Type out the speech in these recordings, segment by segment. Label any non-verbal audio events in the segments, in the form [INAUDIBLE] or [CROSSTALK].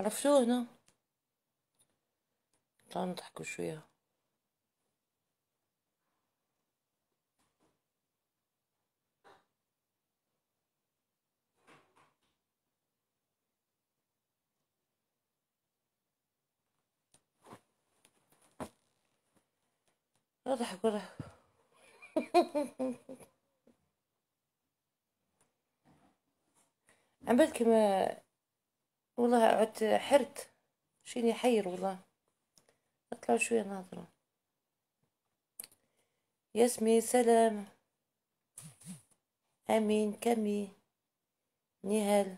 عرفتوه هنا تعالوا نضحكوا شويه اضحك اضحك عم كما والله عدت حرت شيني حير والله اطلع شويه ناظره ياسمي سلام امين كمي نهال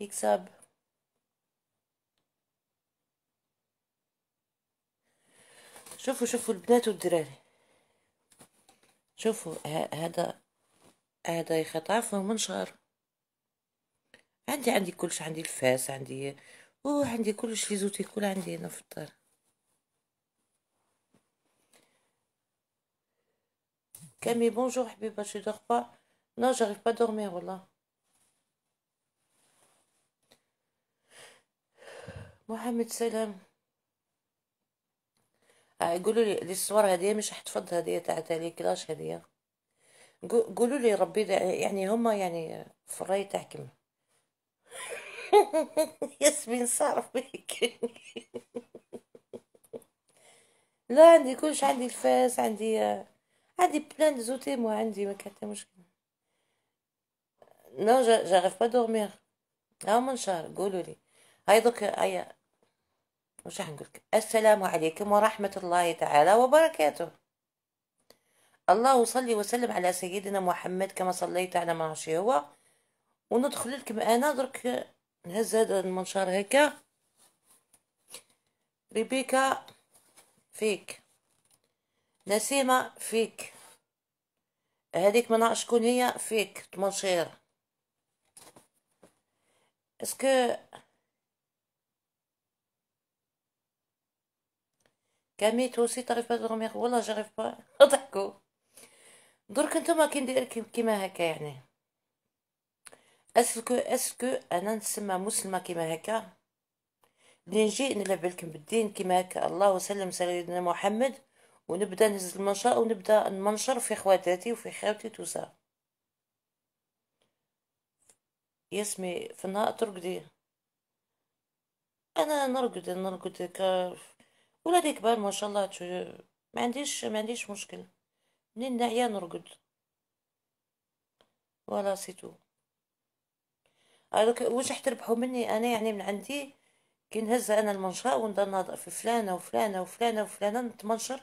يكسب شوفوا شوفوا البنات والدراري شوفوا هذا هذا يخطعفه منشار عندي عندي كلش عندي الفاس عندي او عندي كلش لي كل عندي هنا في الدار كامي بونجور حبيبه شي دوغ با لا جاريف با à والله محمد سلام قولوا لي دي الصور هذه مش حتفض هذه تاع لي كلاش هذه قولوا لي ربي يعني هما يعني في الراي تاعكم ياسمين [LAUGHS] صار [LAUGHS] بك لا عندي كلش عندي الفاس عندي عندي بلان دو تيمو عندي ما كان حتى مشكل نو جاريف با دورمير ها منشار قولوا لي هاي دوك واش وش نقولك السلام عليكم ورحمة الله تعالى وبركاته الله صلي وسلم على سيدنا محمد كما صليت على ما هو وندخل لكم انا درك نهز هذا المنشار هكا ريبيكا فيك نسيمة فيك هذيك ما نعرف شكون هي فيك تمنشير اسكو كامي سي تعرف با دورميغ والله جاريف با ضحكو درك نتوما كي ندير كيما هكا يعني اسكو اسكو انا نسمى مسلمه كيما هكا بلي نجي نلعب لكم بالدين كيما هكا الله وسلم سيدنا محمد ونبدا نهز المنشار ونبدا نمنشر في خواتاتي وفي خاوتي توسا يسمي في النهار ترقدي انا نرقد نرقد ك ولادي كبار ما شاء الله تشو ما عنديش ما عنديش مشكل منين نعيا نرقد ولا سيتو واش حتربحوا مني انا يعني من عندي كي نهز انا ونبدا نهضر في فلانه وفلانه وفلانه وفلانه نتمنشر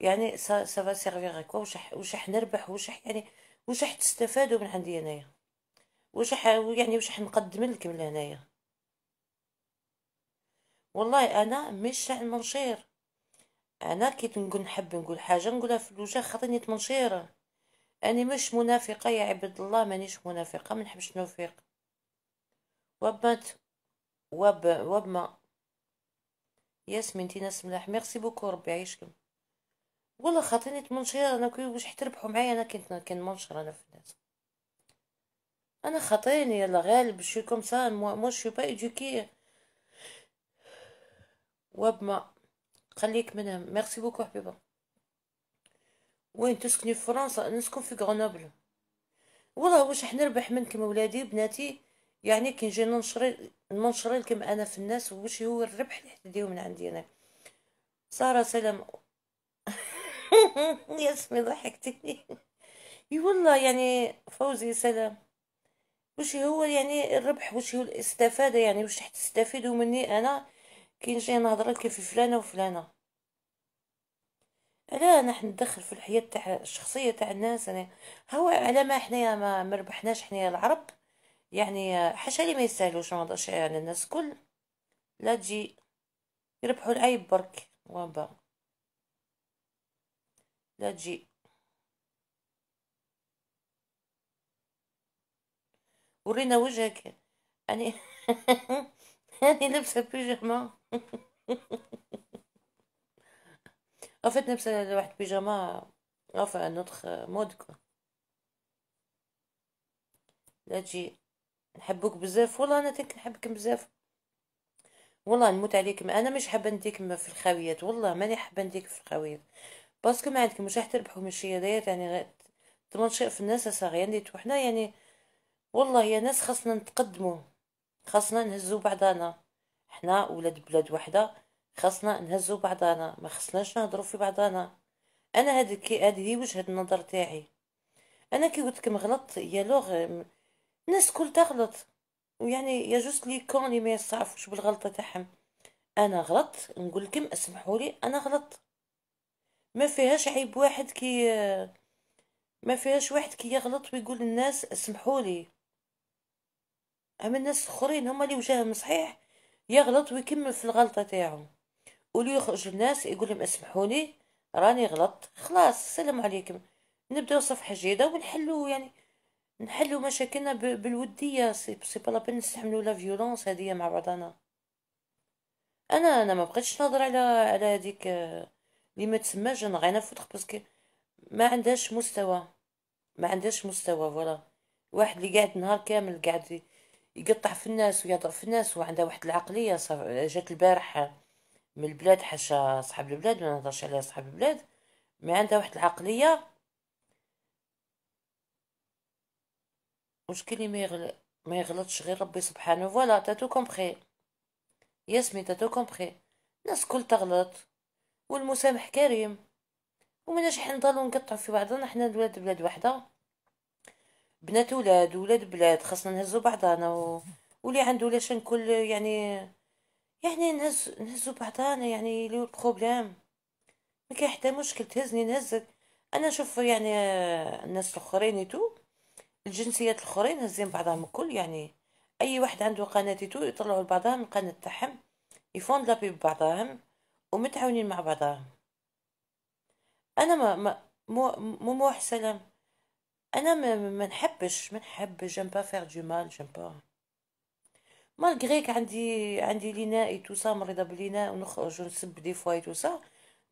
يعني سا فا سيرفيغ كوا واش واش حنربح واش يعني واش حتستفادوا من عندي انايا واش يعني واش حنقدم لكم لهنايا والله انا مش تاع المنشير انا كي نقول نحب نقول حاجه نقولها في الوجه خاطرني تمنشيره انا مش منافقه يا عباد الله مانيش منافقه ما نحبش نوفق وبنت وب وبما ياسمين تيناس ناس ملاح ميرسي بوكو ربي يعيشكم والله خاطيني تمنشر انا كي واش حتربحوا معايا انا كنت كنمنشر انا في الناس انا خاطيني يلا غالب شو كوم سا مو شو با ايدوكي وبما خليك منها ميرسي بوكو حبيبه وين تسكني في فرنسا نسكن في غرنوبل والله واش حنربح منكم اولادي بناتي يعني كي نجي ننشر ننشري لكم انا في الناس واش هو الربح اللي حتديو من عندي انا ساره سلام [LAUGHS] يا سمي ضحكتني اي والله يعني فوزي سلام وش هو يعني الربح وش هو الاستفاده يعني وش حتستفيدوا مني انا كي نجي نهضر لك في فلانه وفلانه لا انا ندخل في الحياه تاع الشخصيه تاع الناس انا هو على ما حنايا ما مربحناش حنايا العرب يعني حاشا لي ما يستاهلوش ما يعني الناس كل لا تجي يربحوا العيب برك وبا لا تجي ورينا وجهك اني [LAUGHS] اني لابسه بيجاما [LAUGHS] افات لابسه لواحد بيجاما اوف نوتخ مود لا تجي نحبك بزاف والله انا تاك نحبك بزاف والله نموت عليكم انا مش حابه نديكم في الخاويات والله ماني حابه نديك في الخاويات باسكو ما عندكم مش راح تربحوا من الشيء هذايا يعني تمنشئ في الناس صاغي يعني وحنا يعني والله يا ناس خاصنا نتقدموا خاصنا نهزوا بعضنا حنا ولاد بلاد وحده خاصنا نهزوا بعضنا ما خصناش نهضروا في بعضنا انا هذه هذه وجهه النظر تاعي انا كي قلت لكم غلطت يا لوغ الناس الكل تغلط ويعني يجوز لي كوني ما يصعفوش بالغلطه تاعهم انا غلطت نقول لكم اسمحوا لي انا غلطت ما فيهاش عيب واحد كي ما فيهاش واحد كي يغلط ويقول للناس اسمحوا لي اما الناس الاخرين هما اللي وجههم صحيح يغلط ويكمل في الغلطه تاعو ولي يخرج الناس يقول لهم اسمحوا لي راني غلطت خلاص السلام عليكم نبداو صفحه جديده ونحلو يعني نحلوا مشاكلنا بالوديه سي با لابين نستحملوا لا فيولونس هذه مع بعضنا انا انا ما بقيتش نهضر على على هذيك اللي ما تسماش انا غانا نفوتخ باسكو ما عندهاش مستوى ما عندهاش مستوى فوالا واحد اللي قاعد نهار كامل قاعد يقطع في الناس ويهضر في الناس وعندها واحد العقليه صف... جات البارح من البلاد حاشا صاحب البلاد ما نهضرش عليها صاحب البلاد ما عندها واحد العقليه ما يغل... ما يغلطش غير ربي سبحانه فوالا تاتو كومبخي ياسمي تاتو كومبخي الناس كل تغلط والمسامح كريم ومناش حنا نضلوا نقطعوا في بعضنا حنا ولاد بلاد وحده بنات ولاد ولاد بلاد خاصنا نهزوا بعضنا و... واللي عنده لاش نكل يعني يعني نهز نهزوا بعضنا يعني لي بروبليم ما كاين حتى مشكل تهزني نهزك انا نشوف يعني الناس الاخرين تو الجنسيات الاخرين هزين بعضهم الكل يعني اي واحد عنده قناه تيتو يطلعوا لبعضهم القناه تاعهم يفوند لابي ببعضهم ومتعاونين مع بعضهم انا ما, ما مو مو سلام انا ما, ما نحبش ما نحبش جيم با فير دو مال جيم با مالغري عندي عندي ليناء تو سا مريضه بلينا ونخرج ونسب دي فوا اي تو سا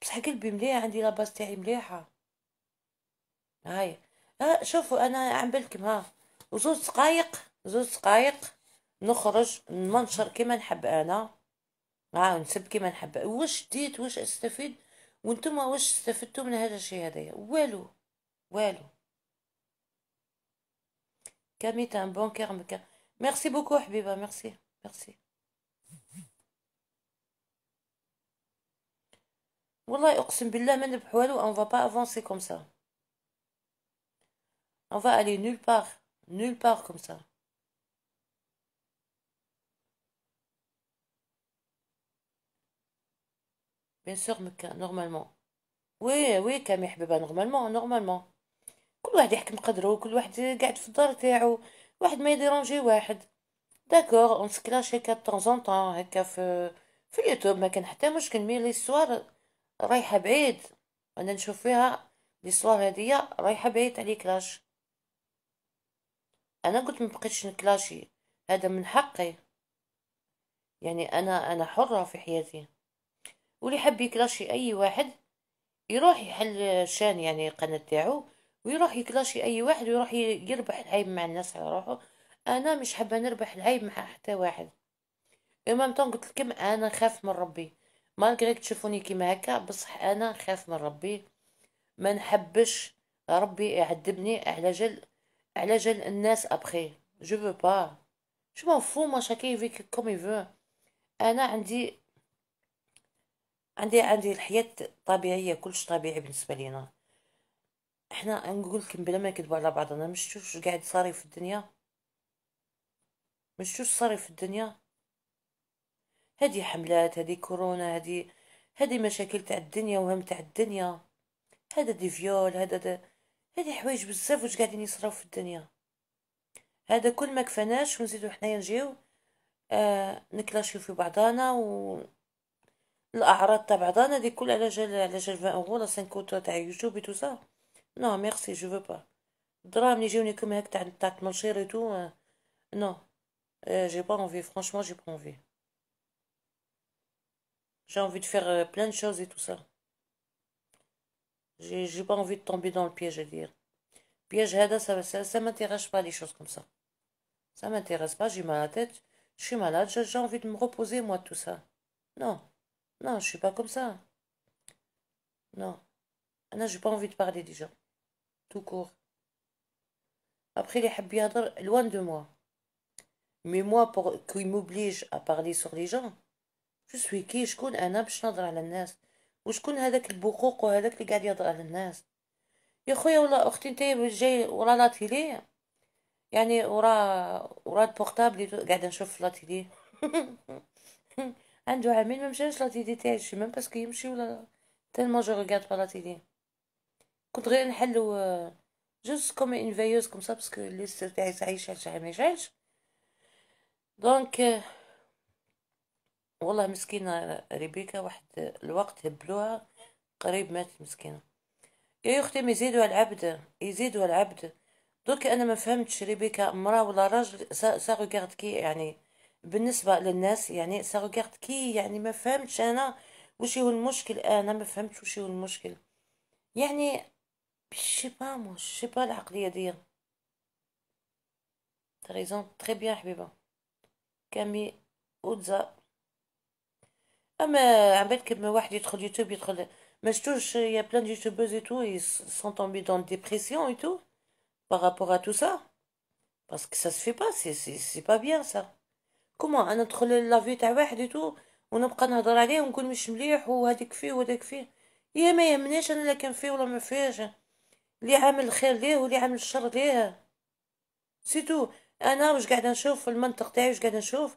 بصح قلبي مليح عندي لاباس تاعي مليحه هاي ها آه، شوفوا انا عم ها زوج دقايق زوج دقايق نخرج ننشر كما نحب انا ها نسب كما نحب واش ديت واش استفيد وانتم واش استفدتوا من هذا الشيء هذايا والو والو كاميتا بون كير مكان ميرسي بوكو حبيبه ميرسي ميرسي والله اقسم بالله ما نربح والو اون فا با افونسي كوم سا On va aller nulle part, nulle part comme ça. Bien sûr, normalement. Oui, oui, كامي حبيبه normalement, نورمالمون كل واحد يحكم قدره كل واحد قاعد في الدار تاعو واحد ما يديرونجي واحد داكور اون سكلاش هكا طون طون هكا في في اليوتيوب ما كان حتى مشكل مي لي سوار رايحه بعيد انا نشوف فيها لي سوار هذيا رايحه بعيد على كلاش انا قلت ما بقيتش نكلاشي هذا من حقي يعني انا انا حره في حياتي واللي حب يكلاشي اي واحد يروح يحل شان يعني القناه تاعو ويروح يكلاشي اي واحد ويروح يربح العيب مع الناس على روحه انا مش حابه نربح العيب مع حتى واحد امام طون قلت لكم انا خاف من ربي مالغريك تشوفوني كيما هكا بصح انا خاف من ربي ما نحبش ربي يعذبني على جل على جال الناس ابخي جو بو با شو ما فو شاكي فيك كوم يفو انا عندي عندي عندي الحياة طبيعية كلش طبيعي بالنسبة لينا احنا نقول لكم بلا ما نكذبوا على بعضنا مش شوش قاعد صاري في الدنيا مش شوش صاري في الدنيا هذه حملات هذه كورونا هذه هذه مشاكل تاع الدنيا وهم تاع الدنيا هذا دي فيول هذا هذه حوايج بزاف واش قاعدين يصراو في الدنيا هذا كل ما كفناش ونزيدو حنايا نجيو آه نكلاشيو في بعضانا و الاعراض تاع بعضانا دي كل على جال على جال 20 اورو ولا 50 تاع يوتيوب تو سا نو ميرسي جو فو با الدراهم يجوني كوم هاك تاع تاع تنشير اي تو نو جي با envie, franchement, جي با envie. جي envie دو فير بلان de choses et J'ai pas envie de tomber dans le piège veux dire. Piège ça, ça, m'intéresse pas les choses comme ça. Ça m'intéresse pas, j'ai mal à la tête, je suis malade, j'ai envie de me reposer moi tout ça. Non, non, je suis pas comme ça. Non. non j'ai pas envie de parler des gens. Tout court. Après, les bien loin de moi. Mais moi, pour qu'ils m'oblige à parler sur les gens, je suis qui Je connais un homme, je la وشكون هذاك البقوق وهذاك اللي قاعد يهضر على الناس يا خويا ولا اختي انت جاي ورا لا تيلي يعني ورا ورا البورتابل قاعده نشوف في لا تيلي [LAUGHS] عنده عامين ما مشاش لا تيلي تاعي شي باسكو يمشي ولا تالمون جو ريغارد با لا تيلي كنت غير نحلو آه، جوست كوم اون فيوز كوم سا باسكو لي سير تاعي عايش عايش ما يعيش دونك آه، والله مسكينة ريبيكا واحد الوقت هبلوها قريب ماتت مسكينة يا أختي يزيدوا العبد يزيدوا العبد دوك أنا ما فهمتش ريبيكا مرا ولا راجل ساغو كارد كي يعني بالنسبة للناس يعني ساغو كارد كي يعني ما فهمتش أنا وش هو المشكل أنا ما فهمتش وش هو المشكل يعني شيبا موش شيبا العقلية دي تريزون تري بيان حبيبة كامي أوتزا اما عبالك ما واحد يدخل يوتيوب يدخل ما شتوش يا بلان يوتيوبوز اي تو اي سون تومبي دون ديبرسيون اي تو بارابور ا تو سا باسكو سا سفي با سي سي سي با بيان سا ça انا ندخل لافي تاع واحد تو ونبقى نهضر عليه ونقول مش مليح وهذيك فيه وهذاك فيه يا ما يهمنيش انا لا كان فيه ولا ما فيهش اللي عامل الخير ليه واللي عامل الشر ليه سيتو انا واش قاعده نشوف المنطق تاعي واش قاعده نشوف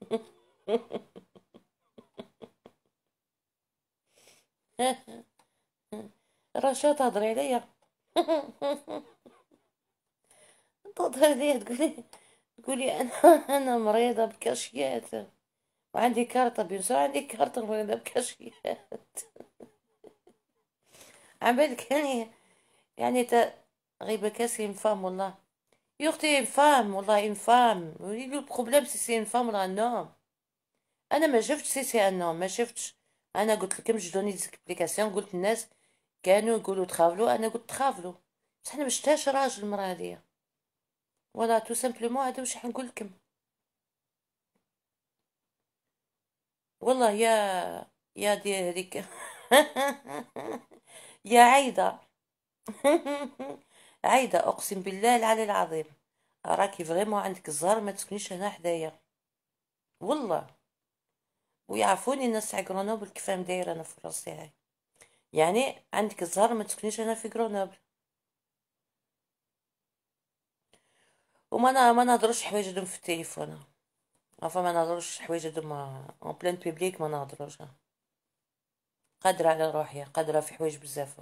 [LAUGHS] رشا تهضري عليا [LAUGHS] تهضري عليا تقولي تقولي انا [LAUGHS] انا مريضه بكاشيات وعندي كارطه بيسو عندي كارطه مريضه بكاشيات عبالك يعني يعني تا غيبه كاسي نفهم والله يا اختي انفام إيه، والله انفام لو بروبليم سي سي انفام ولا ان هوم انا ما شفتش سي سي ان هوم ما شفتش انا قلت لكم جدوني ديسكبليكاسيون قلت الناس كانوا يقولوا تخافلو انا قلت تخافلو بصح انا ما شفتهاش راجل المراه هذيا ولا تو سامبلومون هذا واش نقول لكم والله يا يا دي هذيك [LAUGHS] يا عايده [LAUGHS] عايدة أقسم بالله العلي العظيم أراكي فريمون عندك الزهر ما تسكنيش هنا حدايا والله ويعرفوني الناس تاع غرونوبل كيفاهم دايره انا في راسي هاي يعني عندك الزهر ما تسكنيش هنا في غرونوبل وما انا ما نهضرش حوايجهم في التليفون عفوا ما نهضرش حوايجهم اون بلان بيبليك ما نهضرش قادره على روحي قادره في حوايج بزاف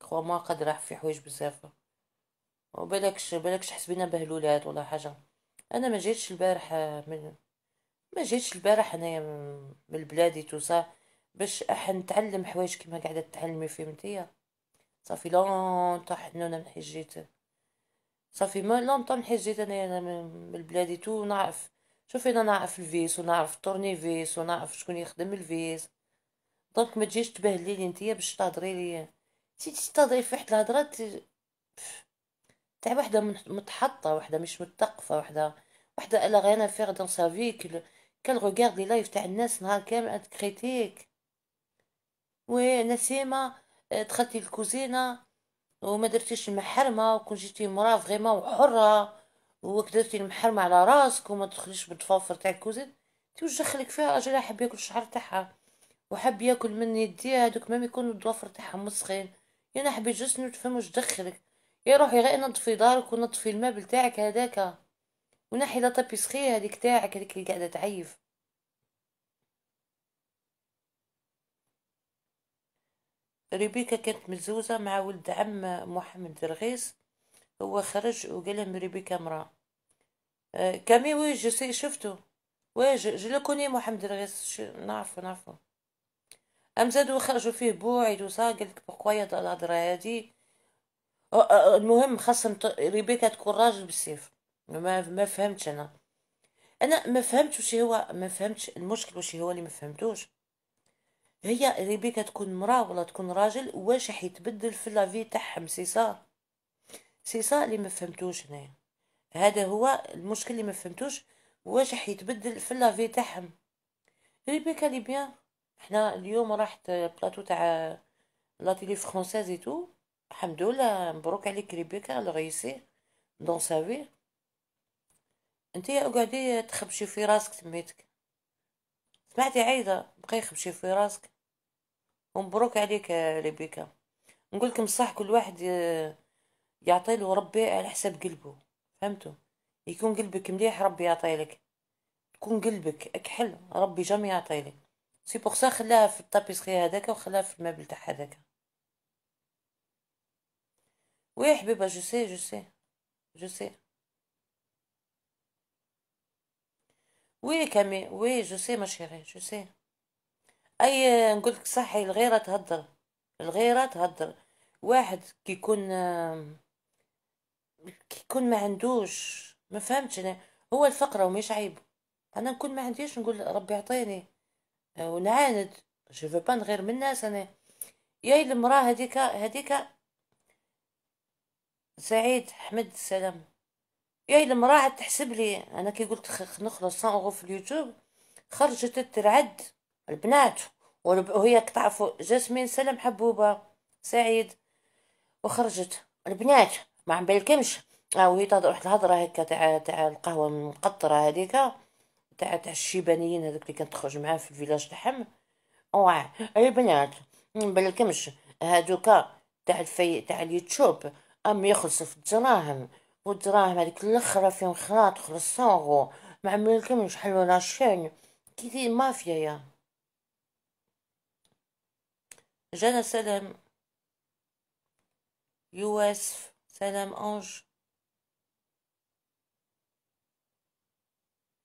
كخوا ما قادره في حوايج بزاف وبلكش بلكش حسبينا بهلولات ولا حاجه انا ما جيتش البارح من ما جيتش البارح انا من بلادي توسا باش راح نتعلم حوايج كيما قاعده تعلمي في فهمتي صافي لونطون حنونا من حجيت جيت صافي ما لون من حجيت جيت انايا من بلادي تو نعرف شوفي انا نعرف الفيس ونعرف التورني فيس ونعرف شكون يخدم الفيس دونك ما تجيش تبهلي لي نتيا باش تهضري لي تي تهضري في واحد الهضره تاع وحده متحطه وحده مش متقفه وحده وحده الا غينا فيغ دون سا في كان روغارد لي لايف تاع الناس نهار كامل كريتيك وي نسيمه آه، دخلتي الكوزينه وما درتيش المحرمه وكون جيتي مرا فريمون وحره وكدرتي المحرمه على راسك وما تدخليش بالضفافر تاع الكوزين توجه لك فيها راجل حب ياكل الشعر تاعها وحب ياكل من يديها هذوك ما يكونوا الضوافر تاعهم مسخين يعني حبيت جسمي تفهم واش دخلك يا ايه روحي غير نظفي دارك ونظفي المبل تاعك هذاك ونحي لا تابيسخي هذيك تاعك هذيك اللي قاعده تعيف ريبيكا كانت مزوزة مع ولد عم محمد الرغيس هو خرج وقال لهم ريبيكا مرا آه، كامي وي سي شفتو وي جو كوني محمد الرغيس نعرفو نعرفو ام زادو خرجوا فيه بوعد وصا قالك بقوايا الهضره هادي المهم خاصهم ريبيكا تكون راجل بالسيف ما ما فهمتش انا انا ما فهمتش واش هو ما فهمتش المشكل واش هو اللي ما فهمتوش هي ريبيكا تكون مرا ولا تكون راجل واش راح يتبدل في لافي تاعهم سي سا اللي ما فهمتوش هنايا هذا هو المشكل اللي ما فهمتوش واش راح يتبدل في لافي تاعهم ريبيكا لي بيان حنا اليوم راحت بلاطو تاع لا تيلي فرونسيز اي تو الحمد لله مبروك عليك ريبيكا لغيسي دون سافي يا قعدي تخبشي في راسك تميتك سمعتي عايدة بقي خبشي في راسك ومبروك عليك ريبيكا نقول لكم صح كل واحد يعطي له ربي على حسب قلبه فهمتوا يكون قلبك مليح ربي يعطي لك تكون قلبك اكحل ربي جامي يعطي لك سي بوغ سا خلاها في الطابيسخي هذاك وخلاها في المبل تاع هذاك Oui, Habiba, je sais, je sais. Je sais. Oui, Camille, oui, je sais, ma chérie, je sais. أي نقول لك صحي الغيرة تهدر الغيرة تهدر واحد كيكون كيكون ما عندوش ما فهمتش أنا هو الفقرة ومش عيب أنا نكون ما عنديش نقول ربي يعطيني ونعاند جو با نغير من الناس أنا يا المرأة هذيك هذيك سعيد حمد السلام يا المراه عاد تحسب لي انا كي قلت نخلص 100 في اليوتيوب خرجت ترعد البنات وهي تعرفوا جاسمين سلام حبوبه سعيد وخرجت البنات ما عم بالكمش اه وهي تهضر واحد الهضره هكا تاع تاع القهوه المقطره هذيك تاع تاع الشيبانيين هذوك اللي كانت تخرج معاه في الفيلاج تاعهم واه البنات ما بالكمش هذوك تاع الفي تاع اليوتيوب أم يخلص دراهم والدراهم هذيك الأخرى فيهم خلاط خلص ما عملكمش حلو لاشين كي مافيا يا جانا سلام يوسف سلام أنج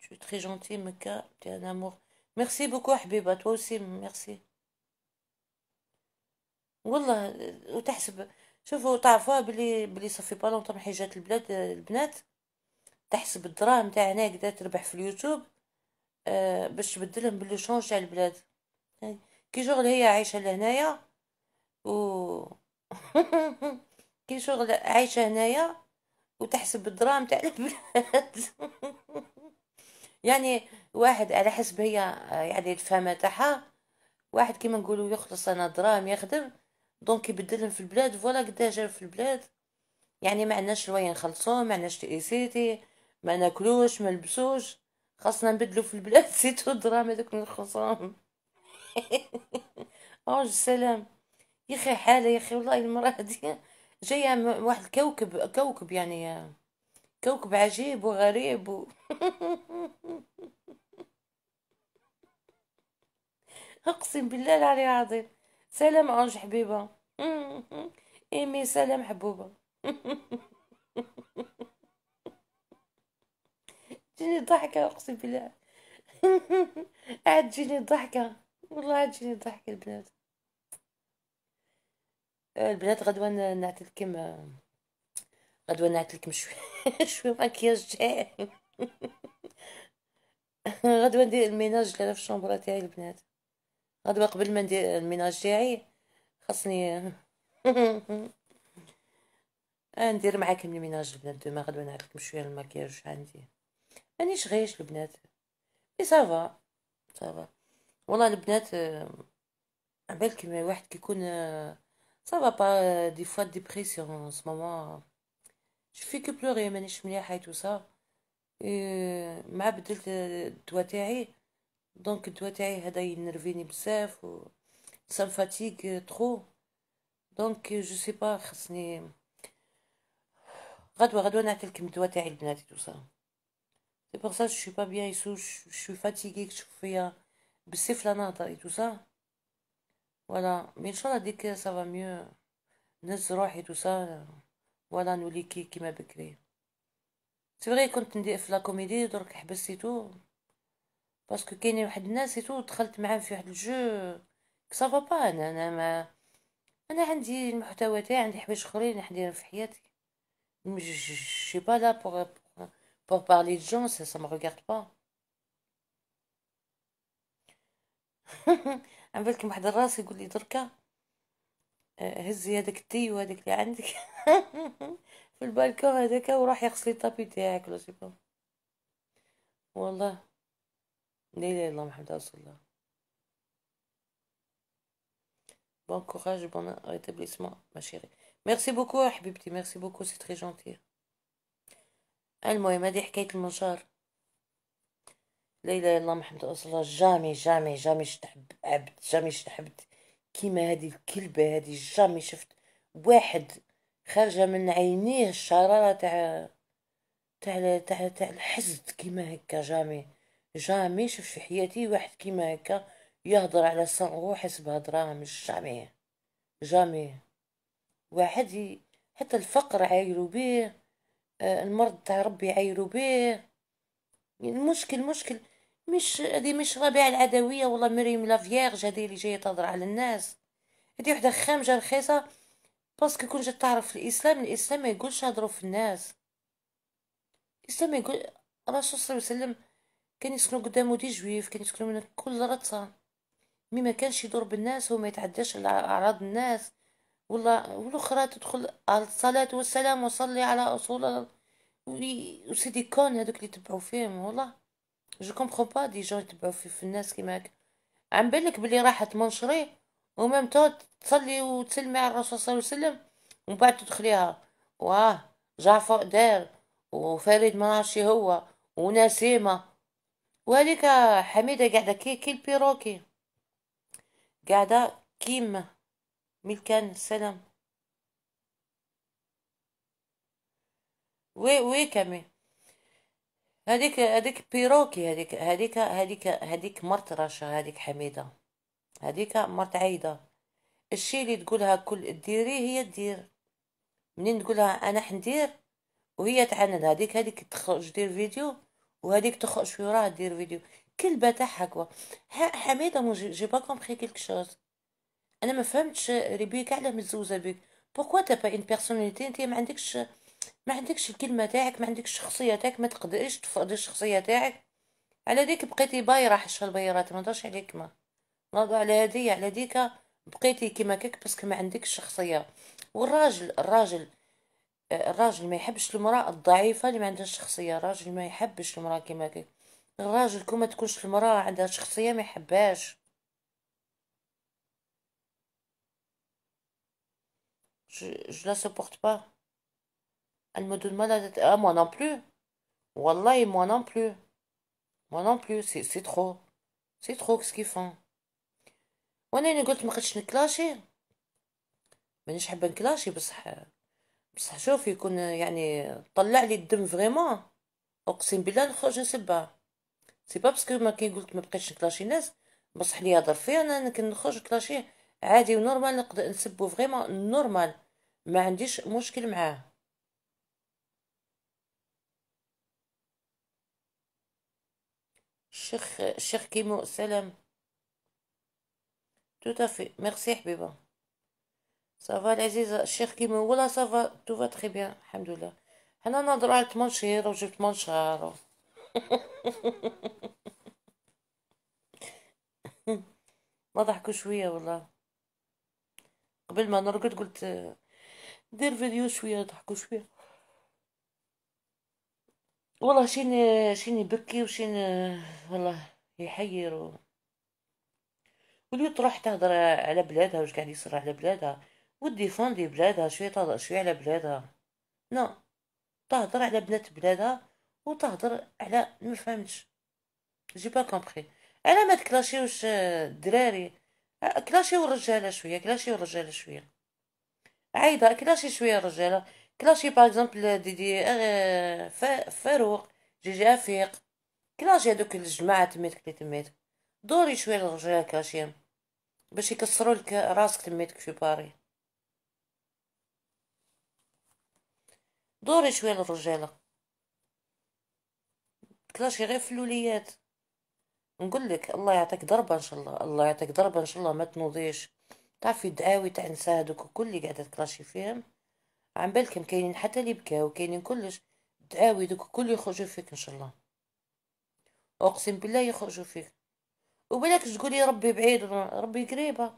Tu es très gentil, Meka. Tu es un amour. Merci beaucoup, Habiba. Toi aussi, merci. والله وتحسب شوفوا تعرفوا بلي بلي صافي با لونطون حاجات البلاد البنات تحسب الدراهم تاعنا هكذا تربح في اليوتيوب آه باش تبدلهم بلو شونج تاع البلاد يعني كي شغل هي عايشه لهنايا و [LAUGHS] كي شغل عايشه هنايا وتحسب الدراهم تاع البلاد [LAUGHS] يعني واحد على حسب هي يعني الفهمه تاعها واحد كيما نقولوا يخلص انا دراهم يخدم دونك يبدلهم في البلاد فوالا قدا جاب في البلاد يعني ما عندناش الوين نخلصو ما عندناش تي سيتي ما ناكلوش ما نلبسوش خاصنا نبدلو في البلاد [LAUGHS] سيتو الدراما هذوك الخصام [LAUGHS] اوج سلام يا اخي حاله يا اخي والله المراه هذه جايه من واحد الكوكب كوكب يعني كوكب عجيب وغريب و... [LAUGHS] اقسم بالله العلي العظيم سلام أنج حبيبة [LAUGHS] إيمي سلام حبوبة تجيني [LAUGHS] ضحكة أقسم بالله [LAUGHS] عاد تجيني ضحكة والله عاد تجيني ضحكة البنات آه، البنات غدوة نعتلكم آه، غدوة نعتلكم شوي شوي مكياج تاعي غدوة ندير الميناج اللي في الشومبرا تاعي البنات غدوة قبل ما ندير الميناج تاعي خاصني [LAUGHS] ندير معاكم الميناج البنات دوما غدوة نعرفكم شويه الماكياج عندي مانيش غيش البنات اي سافا سافا والله البنات آه، عبالك واحد كيكون سافا با دي فوا ديبريسيون في سو مومون جو في كو بلوغي مانيش مليحه تو سا مع بدلت الدوا تاعي دونك الدواء تاعي هذا ينرفيني بزاف و سام فاتيغ ترو دونك جو سي با خصني غدوه غدوه نعطيلكم الدواء تاعي البنات تو سا سي بور سا جو سوي با بيان يسو جو سوي فاتيغي تشوف فيا بالسيف لا نهضر تو سا فوالا مي ان شاء الله ديك سافا ميو نهز روحي تو سا فوالا نولي كي كيما بكري سي فري كنت ندير في لا كوميدي درك حبستي تو باسكو كاينين واحد الناس تو دخلت معاهم في واحد الجو كسافا با انا انا ما انا عندي المحتوى تاعي عندي حوايج اخرين نديرهم في حياتي شي با لا بور بور بارلي دو جون سا سا ما ريغارد با عم بالك واحد الراس يقول لي دركا هزي هذاك التي وهذاك اللي عندك في البالكون هذاك وراح يغسل لي تاعك ولا سي والله لا إله إلا الله محمد رسول الله بون كوراج et bon rétablissement, ma chérie. ميرسي بوكو حبيبتي ميرسي بوكو سي تري جونتي المهم هذه حكايه المنشار لا اله الا الله محمد رسول الله جامي جامي جامي شفت عبد جامي شفت عبد كيما هذه الكلبه هذه جامي شفت واحد خارجه من عينيه الشراره تاع تاع تاع تاع الحسد كيما هكا جامي جامي شفت في حياتي واحد كيما هكا يهضر على صنغو حسب هضره مش جامي جامي واحد ي... حتى الفقر عايرو بيه آه، المرض تاع ربي عايرو بيه المشكل مشكل مش هذه مش ربيع العدويه والله مريم لا فييرج هذه اللي جايه تهضر على الناس هذه وحده خامجه رخيصه باسكو كون جات تعرف الاسلام الاسلام ما يقولش هضروا في الناس الاسلام يقول الرسول صلى الله عليه وسلم كان يسكنوا قدامه دي جويف كان يسكنوا من كل رطة مي ما كانش يدور بالناس وما يتعداش اعراض الناس والله والاخرى تدخل على الصلاه والسلام وصلي على اصول وسيدي كون هذوك اللي تبعوا فيهم والله جو كومبخون با دي جون يتبعوا في, الناس كيما هكا عم بالك بلي راحت منشري ومام تصلي وتسلمي على الرسول صلى الله عليه وسلم ومن بعد تدخليها واه جعفر دار وفريد ما هو ونسيمه وهذيك حميدة قاعدة كي كي البيروكي قاعدة كيما ملكان سلام وي وي كامي هذيك هذيك بيروكي هذيك هذيك هذيك هذيك مرت رشا هذيك حميدة هذيك مرت عايدة الشي اللي تقولها كل ديري هي دير منين تقولها انا حندير وهي تعند هذيك هذيك تخرج دير فيديو وهذيك تخرج في وراها دير فيديو كلبه تاعها كوا حميده مو جي با كومبري كيلك شوز انا ما فهمتش ريبيكا علاه متزوجه بك بوكو تا با اون بيرسوناليتي انت ما عندكش ما عندكش الكلمه تاعك ما عندكش الشخصيه تاعك ما تقدريش تفرضي الشخصيه تاعك على ديك بقيتي بايره حش البيرات ما نهضرش عليك ما نهضر على هذه على ديك بقيتي كيما كيك باسكو ما عندكش شخصيه والراجل الراجل الراجل ما يحبش المراه الضعيفه اللي ما عندهاش شخصيه الراجل ما يحبش المراه كما كي الراجل كون ما تكونش المراه عندها شخصيه ما يحبهاش je la supporte pas elle me donne mal à la tête ah moi non plus والله moi non plus moi non plus c'est c'est trop c'est trop ce qu'ils font وانا اللي قلت ما قدش نكلاشي مانيش حابه نكلاشي بصح بصح شوف يكون يعني طلع لي الدم فريمون اقسم بالله نخرج نسبها سي با باسكو ما كي قلت ما بقيتش نكلاشي ناس بصح لي هضر فيه انا كنخرج نكلاشيه عادي ونورمال نقدر نسبو فريمون نورمال ما عنديش مشكل معاه الشيخ الشيخ كيمو سلام توتافي ميرسي حبيبه صافا العزيزة الشيخ كيما هو لا صافا تو فا تخي بيان الحمد لله حنا نهضرو على المنشير وجبت منشار ما نضحكو شويه والله قبل ما نرقد قلت دير فيديو شويه ضحكو شويه والله شين شين يبكي وشين والله يحير و... واليوم تروح تهضر على بلادها واش قاعد يصير على بلادها ودي فوندي بلادها شوية تهضر شوية على بلادها نو تهضر على بنات بلادها وتهضر على ما فهمتش جي با كومبري على ما تكلاشيوش آه، الدراري آه، كلاشيو الرجاله شويه كلاشيو الرجاله شويه عايده كلاشي شويه الرجاله كلاشي باغ اكزومبل دي دي فاروق جي جي افيق كلاشي هذوك الجماعه تميت كلي تميت دوري شويه الرجاله كلاشيهم باش يكسروا لك راسك تميتك في باري دوري شويه للرجاله كلاش غير الوليات نقول لك الله يعطيك ضربه ان شاء الله الله يعطيك ضربه ان شاء الله ما تنوضيش تعرفي الدعاوي تاع نساء هذوك الكل اللي قاعده تكلاشي فيهم عن بالكم كاينين حتى اللي بكاو كاينين كلش دعاوي دوك الكل يخرجوا فيك ان شاء الله اقسم بالله يخرجوا فيك وبلاك تقولي ربي بعيد ربي قريبه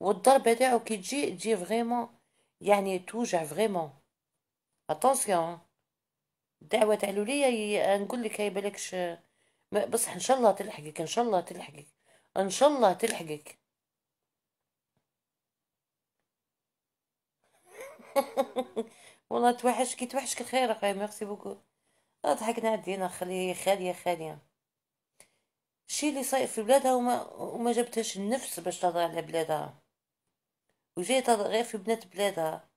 والضربه تاعو كي تجي تجي فريمون يعني توجع فريمون اتونسيون الدعوه تاع لوليا نقول لك هاي بالكش بصح ان شاء الله تلحقك ان شاء الله تلحقك ان شاء الله تلحقك [LAUGHS] والله توحشك توحشك الخير اخي ميرسي بوكو اضحكنا آه، عدينا خليه خاليه خاليه الشي اللي صاير في بلادها وما وما جبتهاش النفس باش تهضر على بلادها وجاي تهضر غير في بنات بلادها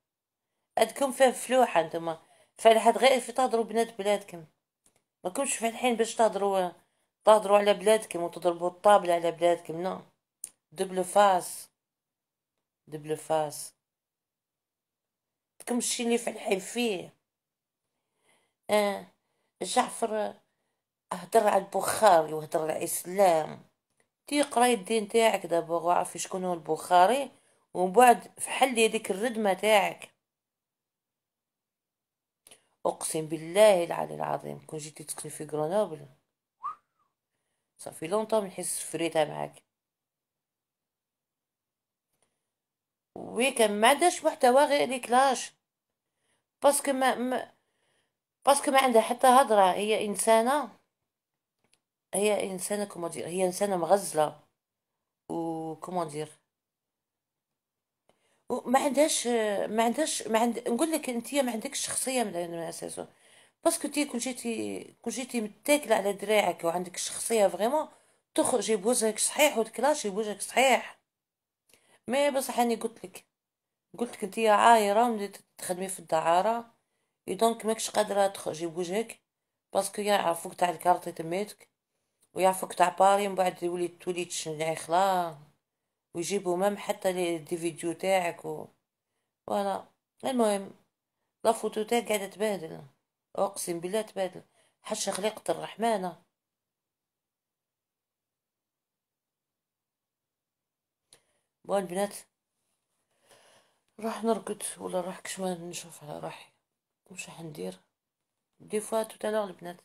عندكم فيه فلوحة نتوما فالحد غير في تهضروا بنات بلادكم ما كنتش فالحين باش تهضروا تهضروا على بلادكم وتضربوا الطابلة على بلادكم نو دبل فاس دبل فاس تكم الشي اللي فالحين فيه آه. جعفر اهدر على البخاري وهدر على الاسلام تي قراي الدين تاعك دابا وعرفي شكون هو البخاري ومن بعد فحل هذيك الردمه تاعك اقسم بالله العلي العظيم كون جيتي تسكن في غرونوبل صافي لونطون نحس فريتها معاك وي كان ما عندهاش محتوى غير لي كلاش باسكو ما, ما باسكو ما عندها حتى هضره هي انسانه هي انسانه كومون هي انسانه مغزله و كومون ما عندهاش ما عندهاش ما عند نقول لك انت ما عندكش شخصيه من الاساس باسكو تي كون جيتي كون جيتي متاكله على دراعك وعندك شخصيه فريمون تخرجي بوجهك صحيح وتكلاشي بوجهك صحيح مي بصح اني قلت لك قلت لك انت عايره ملي تخدمي في الدعاره دونك ماكش قادره تخرجي بوجهك باسكو يعرفوك تاع الكارت تميتك ويعرفوك تاع باري من بعد تولي تولي تشنعي خلاص ويجيبوا مام حتى دي فيديو تاعك و... وانا المهم لا فوتو تاعك قاعده تبادل اقسم بالله تبادل حش خليقة الرحمنه بون بنات راح نرقد ولا راح كشمان نشوف على روحي وش راح ندير دي فوا توتالور البنات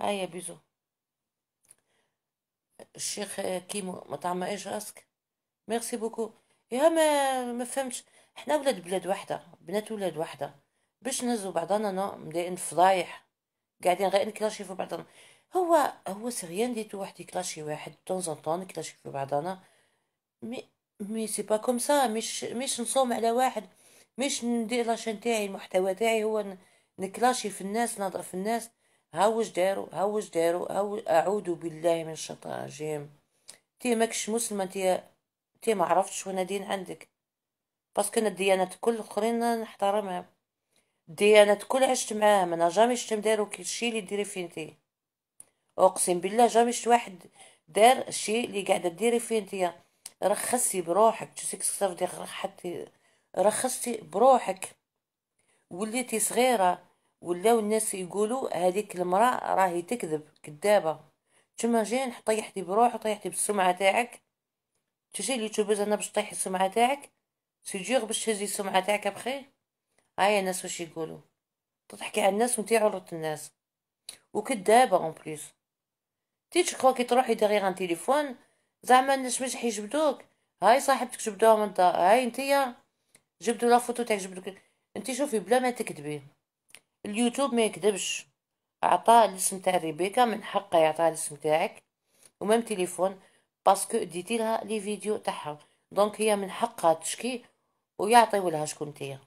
هيا بيزو الشيخ كيمو ما ايش راسك ميرسي بوكو يا ما ما فهمتش حنا ولاد بلاد وحده بنات ولاد وحده باش نهزو بعضنا مداين فضايح قاعدين غير نكلاشي في بعضنا هو هو سريان ديتو واحد يكلاشي واحد طون طون نكلاشي في بعضنا مي مي سي با كوم سا مش مش نصوم على واحد مش ندير لاشين تاعي المحتوى تاعي هو نكلاشي في الناس نهضر في الناس ها واش داروا ها واش داروا اعوذ بالله من الشيطان الرجيم تي ماكش مسلمه تي تي ما عرفتش وانا دين عندك بس كنا الديانات كل الاخرين نحترمها الديانات كل عشت معاهم انا جامي شتم دارو شي اللي ديري فيه انتي اقسم بالله جامي شت واحد دار شي اللي قاعده ديري فيه انتي رخصي بروحك تسيك صافدي حتي رخصتي بروحك وليتي صغيره ولاو الناس يقولوا هذيك المراه راهي تكذب كذابه تما جين طيحتي بروحك طيحتي بالسمعه تاعك تجي اليوتيوبرز انا باش طيحي السمعه تاعك سي دور باش تهزي السمعه تاعك ابخي هاي الناس واش يقولوا تضحكي على الناس وانتي عرضت الناس وكدابه اون بليس تي تشكرو كي تروحي دغيغ ان تيليفون زعما الناس مش حيجبدوك هاي صاحبتك جبدوها من الدار هاي انتيا جبدو لا فوتو تاعك جبدوك انتي شوفي بلا ما تكذبي اليوتيوب ما يكذبش عطاه الاسم تاع ريبيكا من حقه يعطيها الاسم تاعك ومام تليفون باسكو ديتي لها لي فيديو تاعها دونك هي من حقها تشكي ويعطيو لها شكون نتيا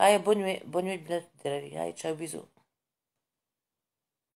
هاي بونوي بونوي بنات الدراري هاي تشاو بيزو